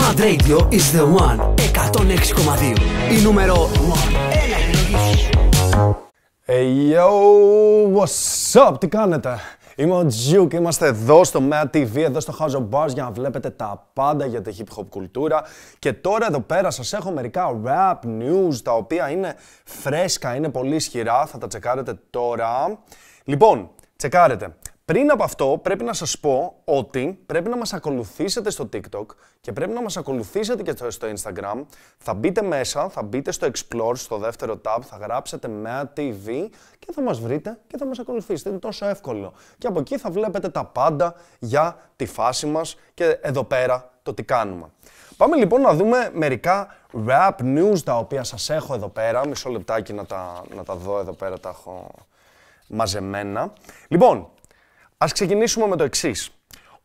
Mad Radio is the one 106,2 Η νούμερο 1 Hey ε, yo, what's up, τι κάνετε Είμαι ο Τζιου και είμαστε εδώ στο Mad TV, εδώ στο House of Bars για να βλέπετε τα πάντα για τη hip hop κουλτούρα και τώρα εδώ πέρα σας έχω μερικά rap news τα οποία είναι φρέσκα, είναι πολύ ισχυρά, θα τα τσεκάρετε τώρα Λοιπόν, τσεκάρετε. Πριν από αυτό, πρέπει να σας πω ότι πρέπει να μας ακολουθήσετε στο TikTok και πρέπει να μας ακολουθήσετε και στο Instagram. Θα μπείτε μέσα, θα μπείτε στο Explore, στο δεύτερο tab, θα γράψετε MEA TV και θα μας βρείτε και θα μας ακολουθήσετε. Είναι τόσο εύκολο. Και από εκεί θα βλέπετε τα πάντα για τη φάση μας και εδώ πέρα το τι κάνουμε. Πάμε λοιπόν να δούμε μερικά rap news τα οποία σας έχω εδώ πέρα. Μισό λεπτάκι να τα, να τα δω εδώ πέρα, τα έχω μαζεμένα. Λοιπόν, Ας ξεκινήσουμε με το εξής.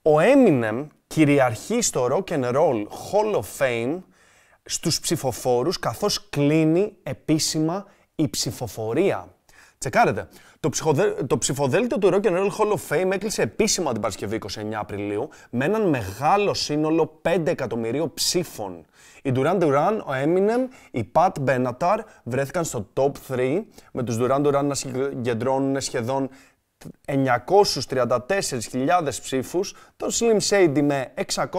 Ο Eminem κυριαρχεί στο Rock and Roll Hall of Fame στους ψηφοφόρους καθώς κλείνει επίσημα η ψηφοφορία. Τσεκάρετε. Το, το ψηφοδέλτιο του Rock and Roll Hall of Fame έκλεισε επίσημα την Παρασκευή 29 Απριλίου με έναν μεγάλο σύνολο 5 εκατομμυρίων ψήφων. Οι Duran Duran, ο Eminem, οι Pat Benatar βρέθηκαν στο top 3 με τους Duran Duran να συγκεντρώνουν σχεδόν 934.000 ψήφους, τον Slim Shady με 684.000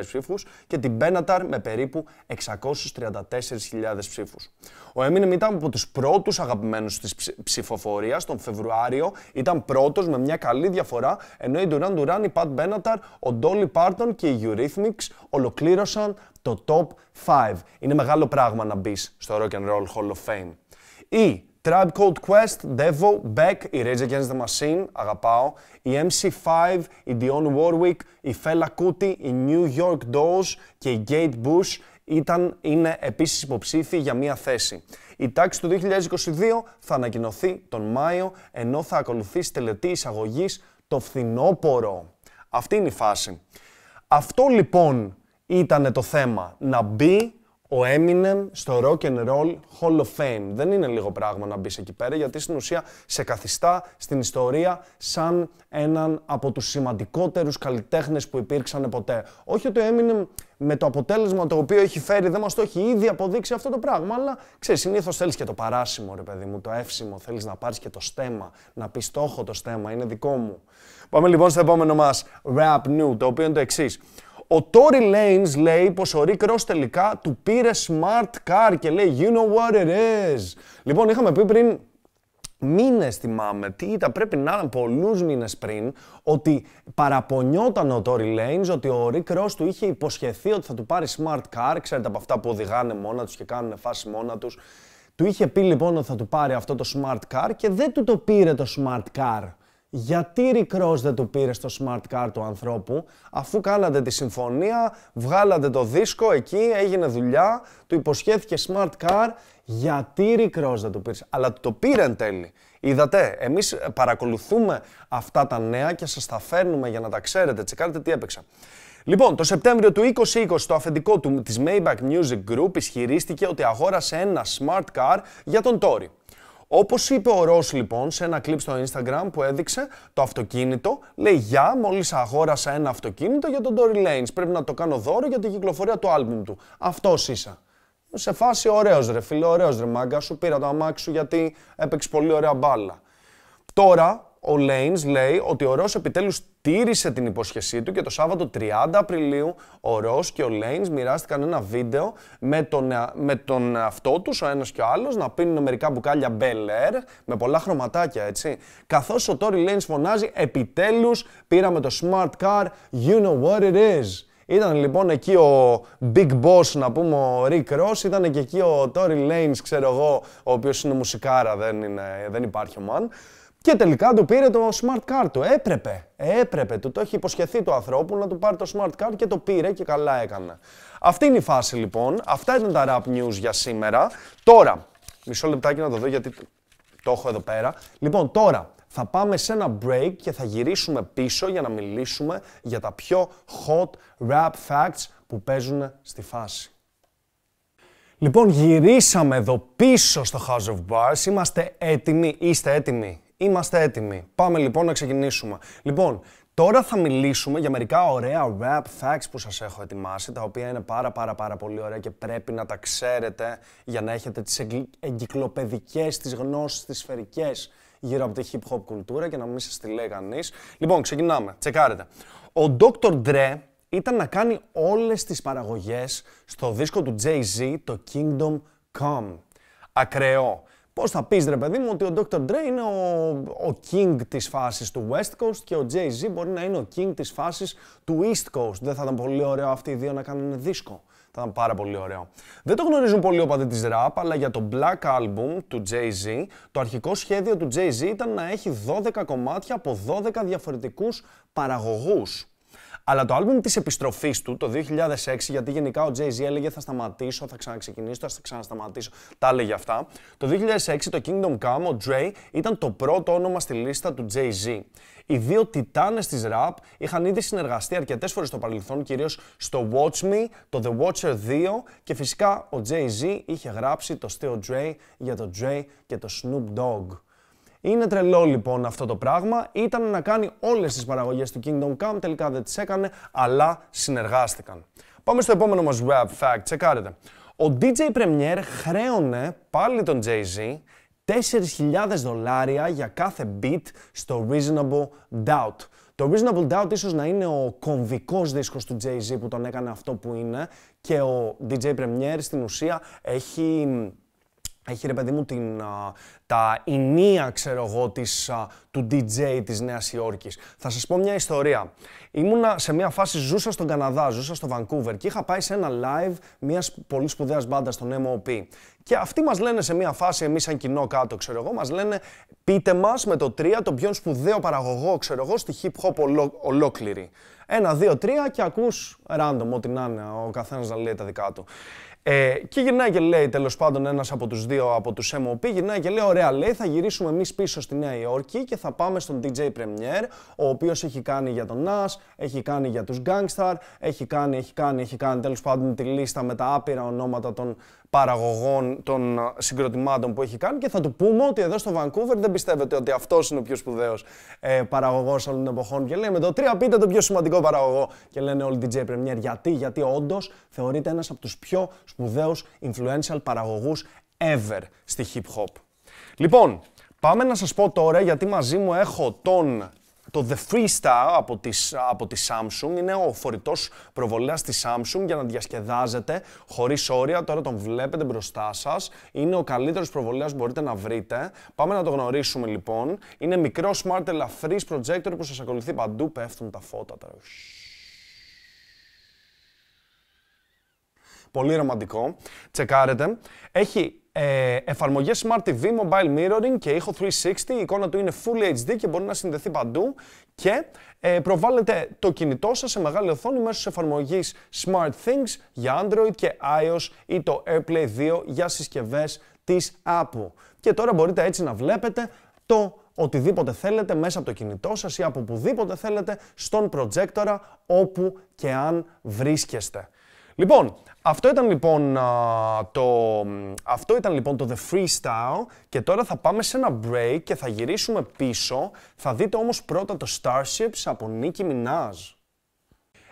ψήφους και την Benatar με περίπου 634.000 ψήφους. Ο Eminem ήταν από τους πρώτους αγαπημένους της ψηφοφορίας τον Φεβρουάριο, ήταν πρώτος με μια καλή διαφορά, ενώ η Duran Duran, η Pat Benatar, ο Dolly Parton και οι Eurythmics ολοκλήρωσαν το Top 5. Είναι μεγάλο πράγμα να μπεις στο Rock'n'Roll Hall of Fame. Ή Tribe Called Quest, Devo, Beck, η Rage Against the Machine, αγαπάω, η MC5, η Dionne Warwick, η Fela Kuti, η New York Dolls και η Gate Bush ήταν, είναι επίσης υποψήφοι για μία θέση. Η τάξη του 2022 θα ανακοινωθεί τον Μάιο, ενώ θα ακολουθήσει τελετή εισαγωγής το φθινόπωρο. Αυτή είναι η φάση. Αυτό λοιπόν ήταν το θέμα. Να μπει ο Eminem στο Rock and Roll Hall of Fame. Δεν είναι λίγο πράγμα να μπεις εκεί πέρα, γιατί στην ουσία σε καθιστά στην ιστορία σαν έναν από τους σημαντικότερους καλλιτέχνες που υπήρξαν ποτέ. Όχι ότι ο Eminem με το αποτέλεσμα το οποίο έχει φέρει δεν μας το έχει ήδη αποδείξει αυτό το πράγμα, αλλά ξέρεις, συνήθως θέλεις και το παράσημο, ρε παιδί μου, το εύσημο, θέλεις να πάρεις και το στέμα, να πεις το έχω το στέμα, είναι δικό μου. Πάμε λοιπόν στο επόμενο μας rap new, το οποίο είναι το εξής. Ο Τόρι Lanes λέει πως ο Rick Ross τελικά του πήρε smart car και λέει «You know what it is». Λοιπόν, είχαμε πει πριν μήνες θυμάμαι, τι ήταν, πρέπει να ήταν πολλούς μήνες πριν, ότι παραπονιόταν ο Τόρι Lanes ότι ο Rick Ross του είχε υποσχεθεί ότι θα του πάρει smart car, ξέρετε από αυτά που οδηγάνε μόνα τους και κάνουν φάση μόνα τους. Του είχε πει λοιπόν ότι θα του πάρει αυτό το smart car και δεν του το πήρε το smart car γιατί Rick Ross δεν του πήρε στο smart car του ανθρώπου, αφού κάνατε τη συμφωνία, βγάλατε το δίσκο εκεί, έγινε δουλειά, του υποσχέθηκε smart car, γιατί Rick Ross δεν του πήρε. Αλλά το πήρε εν τέλει. Είδατε, εμείς παρακολουθούμε αυτά τα νέα και σας τα φέρνουμε για να τα ξέρετε. Τσεκάρετε τι έπαιξα. Λοιπόν, το Σεπτέμβριο του 2020 το αφεντικό του, της Maybach Music Group ισχυρίστηκε ότι αγόρασε ένα smart car για τον Τόρι. Όπως είπε ο Ρος, λοιπόν, σε ένα κλειπ στο Instagram που έδειξε το αυτοκίνητο, λέει Γεια, μόλις αγόρασα ένα αυτοκίνητο για τον Τόρι Λέιν. Πρέπει να το κάνω δώρο για την κυκλοφορία του άλμπουμ του. Αυτός είσαι. Σε φάση ωραίος ρε φίλε, ωραίος ρε μάγκα σου. Πήρα το αμάξι σου γιατί έπαιξε πολύ ωραία μπάλα. Τώρα ο Λέιν λέει ότι ο Ρος επιτέλους τήρησε την υπόσχεσή του και το Σάββατο 30 Απριλίου ο Ρος και ο Λέινς μοιράστηκαν ένα βίντεο με τον, ε, με τον αυτό τους, ο ένας και ο άλλος, να πίνουν μερικά μπουκάλια Bel με πολλά χρωματάκια, έτσι. Καθώς ο Τόρι Λέινς φωνάζει, επιτέλους πήραμε το smart car, you know what it is. Ήταν λοιπόν εκεί ο Big Boss, να πούμε, ο Rick Ross, ήταν και εκεί ο Tory Lanez, ξέρω εγώ, ο οποίος είναι μουσικάρα, δεν, είναι, δεν υπάρχει ο man. Και τελικά του πήρε το smart card του. Έπρεπε. Έπρεπε. Του το έχει υποσχεθεί το ανθρώπου να του πάρει το smart card και το πήρε και καλά έκανε. Αυτή είναι η φάση λοιπόν. Αυτά ήταν τα rap news για σήμερα. Τώρα, μισό λεπτάκι να το δω γιατί το έχω εδώ πέρα. Λοιπόν, τώρα θα πάμε σε ένα break και θα γυρίσουμε πίσω για να μιλήσουμε για τα πιο hot rap facts που παίζουν στη φάση. Λοιπόν, γυρίσαμε εδώ πίσω στο House of Bars. Είμαστε έτοιμοι, είστε έτοιμοι Είμαστε έτοιμοι. Πάμε λοιπόν να ξεκινήσουμε. Λοιπόν, τώρα θα μιλήσουμε για μερικά ωραία rap facts που σας έχω ετοιμάσει, τα οποία είναι πάρα πάρα πάρα πολύ ωραία και πρέπει να τα ξέρετε για να έχετε τις εγκυκλοπαιδικές, τις γνώσεις, τις σφαιρικές γύρω από τη hip hop κουλτούρα και να μην σας τη λέει κανείς. Λοιπόν, ξεκινάμε. Τσεκάρετε. Ο Dr. Dre ήταν να κάνει όλες τις παραγωγές στο δίσκο του Jay-Z, το Kingdom Come. Ακραίο. Πώς θα πεις ρε παιδί μου ότι ο Dr. Dre είναι ο, ο king της φάσης του West Coast και ο Jay-Z μπορεί να είναι ο king της φάσης του East Coast. Δεν θα ήταν πολύ ωραίο αυτοί οι δύο να κάνουν δίσκο. Θα ήταν πάρα πολύ ωραίο. Δεν το γνωρίζουν πολύ οπαδοί της rap, αλλά για το Black Album του Jay-Z, το αρχικό σχέδιο του Jay-Z ήταν να έχει 12 κομμάτια από 12 διαφορετικούς παραγωγούς. Αλλά το άλμπουμ της επιστροφής του το 2006, γιατί γενικά ο Jay-Z έλεγε θα σταματήσω, θα ξαναξεκινήσω, θα ξανασταματήσω, τα έλεγε αυτά. Το 2006 το Kingdom Come, ο Dre, ήταν το πρώτο όνομα στη λίστα του Jay-Z. Οι δύο τιτάνες της rap είχαν ήδη συνεργαστεί αρκετές φορές στο παρελθόν, κυρίως στο Watch Me, το The Watcher 2 και φυσικά ο Jay-Z είχε γράψει το Steel Dre για το Dre και το Snoop Dogg. Είναι τρελό λοιπόν αυτό το πράγμα. Ήταν να κάνει όλες τις παραγωγές του Kingdom Come, τελικά δεν τις έκανε, αλλά συνεργάστηκαν. Πάμε στο επόμενο μας web fact, τσεκάρετε. Ο DJ Premier χρέωνε πάλι τον Jay-Z 4.000 δολάρια για κάθε beat στο Reasonable Doubt. Το Reasonable Doubt ίσως να είναι ο κομβικός δίσκος του Jay-Z που τον έκανε αυτό που είναι και ο DJ Premier στην ουσία έχει έχει ρε παιδί μου την, τα ηνία, ξέρω εγώ, του DJ της Νέας Υόρκης. Θα σας πω μια ιστορία. Ήμουνα σε μια φάση, ζούσα στον Καναδά, ζούσα στο Βανκούβερ και είχα πάει σε ένα live μιας πολύ σπουδαίας μπάντας στον MOP. Και αυτοί μας λένε σε μια φάση, εμείς σαν κοινό κάτω, ξέρω εγώ, μας λένε πείτε μας με το 3 το πιο σπουδαίο παραγωγό, ξέρω εγώ, στη hip hop ολόκληρη. Ένα, δύο, τρία και ακούς random ό,τι να είναι, ο καθένας να λέει τα δικά του. Ε, και γυρνάει και λέει τέλος πάντων ένας από τους δύο από τους MOP, γυρνάει και λέει: Ωραία, λέει, θα γυρίσουμε εμείς πίσω στη Νέα Υόρκη και θα πάμε στον DJ Premier, ο οποίος έχει κάνει για τον Nas, έχει κάνει για τους Gangstar, έχει κάνει, έχει κάνει, έχει κάνει τέλος πάντων τη λίστα με τα άπειρα ονόματα των παραγωγών των ε, συγκροτημάτων που έχει κάνει και θα του πούμε ότι εδώ στο Vancouver δεν πιστεύετε ότι αυτός είναι ο πιο σπουδαίος ε, παραγωγός όλων των εποχών. Και λέμε το 3 πείτε το πιο σημαντικό παραγωγό. Και λένε όλοι DJ Premier. Γιατί, γιατί όντως θεωρείται ένας από τους πιο σπουδαίους influential παραγωγούς ever στη hip hop. Λοιπόν, πάμε να σας πω τώρα γιατί μαζί μου έχω τον το The Freestyle από τη, από τη Samsung είναι ο φορητός προβολέας της Samsung για να διασκεδάζετε χωρίς όρια. Τώρα τον βλέπετε μπροστά σας. Είναι ο καλύτερος προβολέας που μπορείτε να βρείτε. Πάμε να το γνωρίσουμε λοιπόν. Είναι μικρό smart ελαφρύς projector που σας ακολουθεί παντού. Πέφτουν τα φώτα τώρα. Πολύ ρομαντικό. Τσεκάρετε. Έχει ε, εφαρμογές Smart TV, Mobile Mirroring και ήχο 360, η εικόνα του είναι Full HD και μπορεί να συνδεθεί παντού και ε, προβάλλετε το κινητό σας σε μεγάλη οθόνη μέσω της εφαρμογής Smart Things για Android και iOS ή το AirPlay 2 για συσκευές της Apple. Και τώρα μπορείτε έτσι να βλέπετε το οτιδήποτε θέλετε μέσα από το κινητό σας ή από οπουδήποτε θέλετε στον προτζέκτορα όπου και αν βρίσκεστε. Λοιπόν, αυτό ήταν λοιπόν, το, αυτό ήταν λοιπόν το The Freestyle και τώρα θα πάμε σε ένα break και θα γυρίσουμε πίσω. Θα δείτε όμως πρώτα το Starships από Νίκη Μινάζ.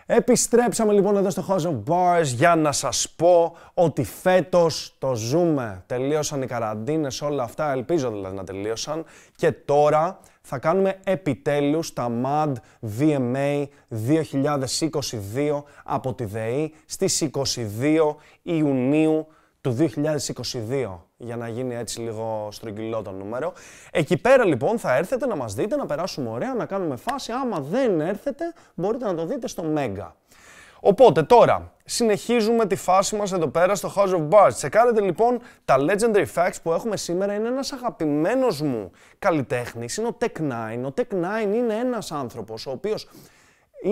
Επιστρέψαμε λοιπόν εδώ στο House of Bars για να σας πω ότι φέτος το ζούμε. Τελείωσαν οι καραντίνες, όλα αυτά, ελπίζω δηλαδή να τελείωσαν. Και τώρα θα κάνουμε επιτέλους τα MAD VMA 2022 από τη ΔΕΗ στις 22 Ιουνίου του 2022 για να γίνει έτσι λίγο στρογγυλό το νούμερο. Εκεί πέρα λοιπόν θα έρθετε να μας δείτε, να περάσουμε ωραία, να κάνουμε φάση. Άμα δεν έρθετε, μπορείτε να το δείτε στο Mega. Οπότε τώρα, συνεχίζουμε τη φάση μας εδώ πέρα στο House of Bars. Τσεκάρετε λοιπόν τα Legendary Facts που έχουμε σήμερα. Είναι ένας αγαπημένος μου καλλιτέχνης, είναι ο Tech 9 Ο Tech 9 είναι ένας άνθρωπος ο οποίος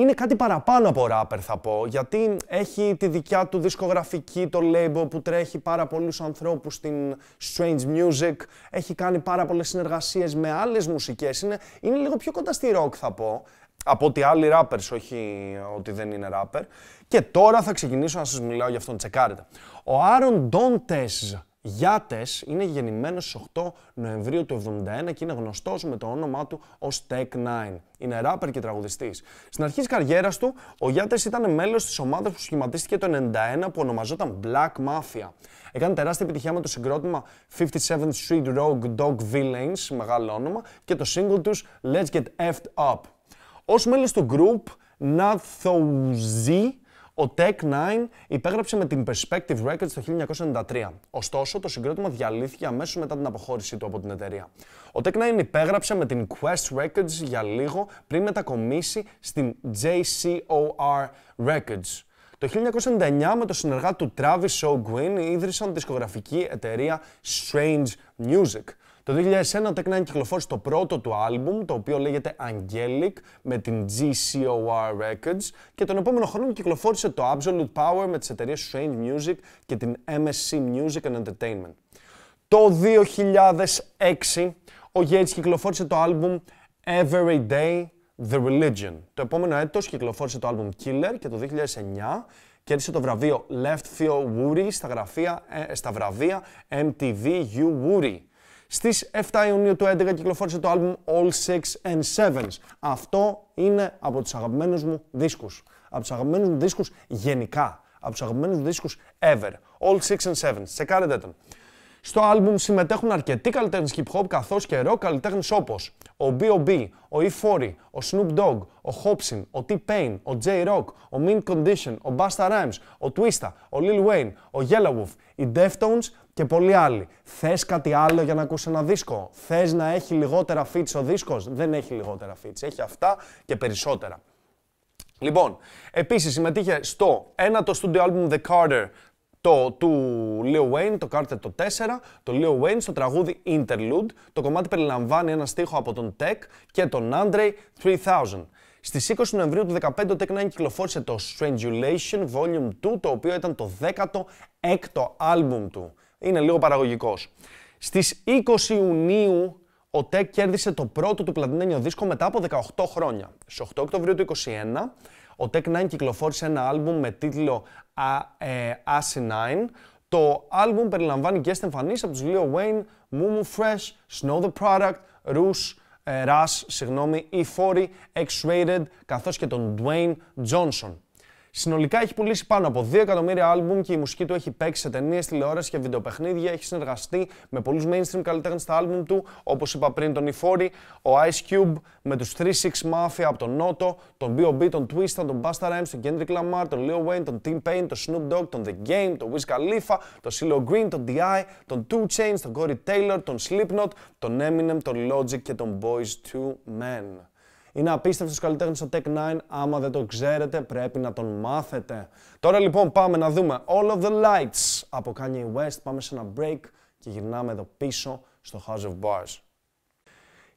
είναι κάτι παραπάνω από ράπερ θα πω, γιατί έχει τη δικιά του δισκογραφική, το label που τρέχει πάρα πολλούς ανθρώπους στην Strange Music, έχει κάνει πάρα πολλές συνεργασίες με άλλες μουσικές, είναι, είναι λίγο πιο κοντά στη rock θα πω, από ότι άλλοι rappers, όχι ότι δεν είναι rapper. Και τώρα θα ξεκινήσω να σας μιλάω για αυτόν, τσεκάρετε. Ο Άρον Ντόντες Γιάτες είναι γεννημένος στις 8 Νοεμβρίου του 1971 και είναι γνωστός με το όνομά του ως Tech9. Είναι ράπερ και τραγουδιστής. Στην αρχή της καριέρας του, ο Γιάτες ήταν μέλος της ομάδας που σχηματίστηκε το 1991, που ονομαζόταν Black Mafia. Έκανε τεράστια επιτυχία με το συγκρότημα 57th Street Rogue Dog Villains, μεγάλο όνομα, και το single τους Let's Get Effed Up. Ως μέλος του group Nathozy, ο Tech9 υπέγραψε με την Perspective Records το 1993. Ωστόσο, το συγκρότημα διαλύθηκε αμέσως μετά την αποχώρησή του από την εταιρεία. Ο Tech9 υπέγραψε με την Quest Records για λίγο πριν μετακομίσει στην JCOR Records. Το 1999 με το συνεργάτη του Travis O'Gwin ίδρυσαν τη δισκογραφική εταιρεία Strange Music. Το 2001 ο Τέκναν κυκλοφόρησε το πρώτο του άλμπουμ, το οποίο λέγεται Angelic, με την GCOR Records και τον επόμενο χρόνο κυκλοφόρησε το Absolute Power με τις εταιρείες Strange Music και την MSC Music and Entertainment. Το 2006 ο Yates κυκλοφόρησε το άλμπουμ Every Day The Religion. Το επόμενο έτος κυκλοφόρησε το άλμπουμ Killer και το 2009 κέρδισε το βραβείο Left Theo Woody στα, γραφεία, ε, στα βραβεία MTV You Woody. Στις 7 Ιουνίου του 2011 κυκλοφόρησε το album All Six and Sevens. Αυτό είναι από τους αγαπημένους μου δίσκους. Από τους αγαπημένους μου δίσκους γενικά. Από τους αγαπημένους μου δίσκους ever. All Six and Sevens. Τσεκάρετε τον. Στο album συμμετέχουν αρκετοί καλλιτέχνες hip hop καθώς και ροκ καλλιτέχνες όπως ο B.O.B., ο E40, ο Snoop Dogg, ο Hobson, ο T-Pain, ο J-Rock, ο Mint Condition, ο Basta Rhymes, ο Twista, ο Lil Wayne, ο Wolf, οι Deftones, και πολλοί άλλοι. Θες κάτι άλλο για να ακούσει ένα δίσκο. Θες να έχει λιγότερα fits ο δίσκος. Δεν έχει λιγότερα fits. Έχει αυτά και περισσότερα. Λοιπόν, επίσης συμμετείχε στο ένα το studio album The Carter το, του Leo Wayne, το Carter το 4, το Leo Wayne στο τραγούδι Interlude. Το κομμάτι περιλαμβάνει ένα στίχο από τον Tech και τον Andre 3000. Στι 20 Νοεμβρίου του 2015 ο Tech κυκλοφόρησε το Strangulation Volume 2, το οποίο ήταν το 16ο άλμπουμ του είναι λίγο παραγωγικός. Στις 20 Ιουνίου ο ΤΕΚ κέρδισε το πρώτο του πλατινένιο δίσκο μετά από 18 χρόνια. Στο 8 Οκτωβρίου του 2021 ο Tech9 κυκλοφόρησε ένα άλμπουμ με τίτλο A, A9. Ε, Asinine. Το άλμπουμ περιλαμβάνει guest εμφανίσεις από τους Leo Wayne, Mumu Fresh, Snow the Product, Rus, ε, Rush, συγγνώμη, E40, X-Rated, καθώς και τον Dwayne Johnson. Συνολικά έχει πουλήσει πάνω από 2 εκατομμύρια άλμπουμ και η μουσική του έχει παίξει σε ταινίες, τηλεόραση και βιντεοπαιχνίδια. Έχει συνεργαστεί με πολλούς mainstream καλλιτέχνες στα άλμπουμ του, όπως είπα πριν τον Ιφόρη, ο Ice Cube, με τους 3 6 Mafia από τον Νότο, τον B.O.B., τον Twista, τον Basta Rhymes, τον Kendrick Lamar, τον Leo Wayne, τον Tim Payne, τον Snoop Dogg, τον The Game, τον Wiz Khalifa, τον Silo Green, τον D.I., τον Two Chainz, τον Corey Taylor, τον Slipknot, τον Eminem, τον Logic και τον Boys to Men. Είναι απίστευτος καλλιτέχνης στο Tech 9, άμα δεν το ξέρετε πρέπει να τον μάθετε. Τώρα λοιπόν πάμε να δούμε All of the Lights από Kanye West, πάμε σε ένα break και γυρνάμε εδώ πίσω στο House of Bars.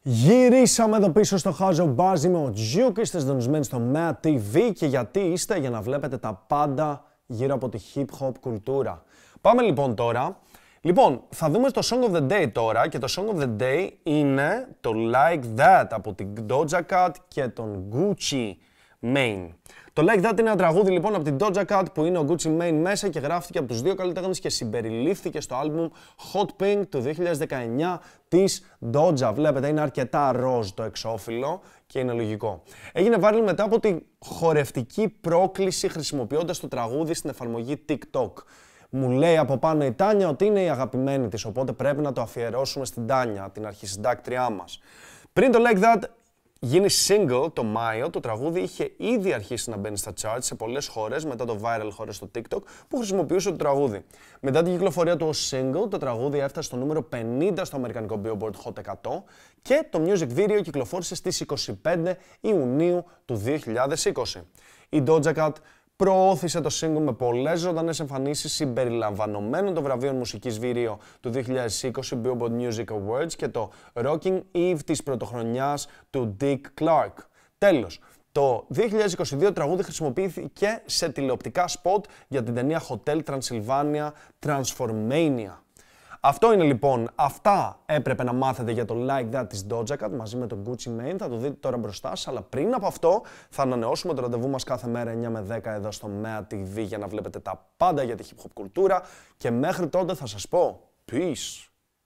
Γυρίσαμε εδώ πίσω στο House of Bars, είμαι ο Τζιούκ, είστε συντονισμένοι στο Mad TV και γιατί είστε για να βλέπετε τα πάντα γύρω από τη hip hop κουλτούρα. Πάμε λοιπόν τώρα Λοιπόν, θα δούμε το Song of the Day τώρα και το Song of the Day είναι το Like That από την Doja Cat και τον Gucci Mane. Το Like That είναι ένα τραγούδι λοιπόν από την Doja Cat που είναι ο Gucci Mane μέσα και γράφτηκε από τους δύο καλλιτέχνες και συμπεριλήφθηκε στο άλμπουμ Hot Pink του 2019 της Doja. Βλέπετε είναι αρκετά ροζ το εξώφυλλο και είναι λογικό. Έγινε viral μετά από την χορευτική πρόκληση χρησιμοποιώντας το τραγούδι στην εφαρμογή TikTok. Μου λέει από πάνω η Τάνια ότι είναι η αγαπημένη της, οπότε πρέπει να το αφιερώσουμε στην Τάνια, την αρχισυντάκτριά μας. Πριν το Like That γίνει single το Μάιο, το τραγούδι είχε ήδη αρχίσει να μπαίνει στα charts σε πολλές χώρες μετά το viral χώρο στο TikTok που χρησιμοποιούσε το τραγούδι. Μετά την κυκλοφορία του ως single, το τραγούδι έφτασε στο νούμερο 50 στο αμερικανικό Billboard Hot 100 και το music video κυκλοφόρησε στις 25 Ιουνίου του 2020. Η Doja Cat προώθησε το single με πολλές ζωντανές εμφανίσεις συμπεριλαμβανομένων των βραβείων μουσικής βίντεο του 2020 Billboard Music Awards και το Rocking Eve της πρωτοχρονιάς του Dick Clark. Τέλος, το 2022 τραγούδι χρησιμοποιήθηκε σε τηλεοπτικά σποτ για την ταινία Hotel Transylvania Transformania. Αυτό είναι λοιπόν, αυτά έπρεπε να μάθετε για το Like That της Doja Cat μαζί με τον Gucci Mane, θα το δείτε τώρα μπροστά σας, αλλά πριν από αυτό θα ανανεώσουμε το ραντεβού μας κάθε μέρα 9 με 10 εδώ στο MEA TV για να βλέπετε τα πάντα για τη hip hop κουλτούρα και μέχρι τότε θα σας πω, peace!